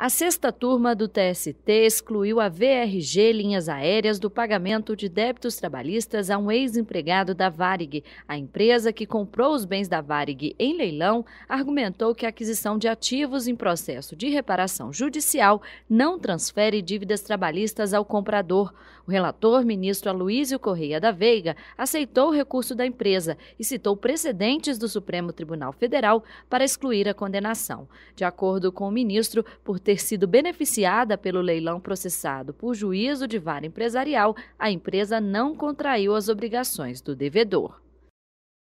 A sexta turma do TST excluiu a VRG Linhas Aéreas do pagamento de débitos trabalhistas a um ex-empregado da Varig. A empresa que comprou os bens da Varig em leilão argumentou que a aquisição de ativos em processo de reparação judicial não transfere dívidas trabalhistas ao comprador. O relator, ministro Aloísio Correia da Veiga, aceitou o recurso da empresa e citou precedentes do Supremo Tribunal Federal para excluir a condenação. De acordo com o ministro, por ter sido beneficiada pelo leilão processado por juízo de vara empresarial, a empresa não contraiu as obrigações do devedor.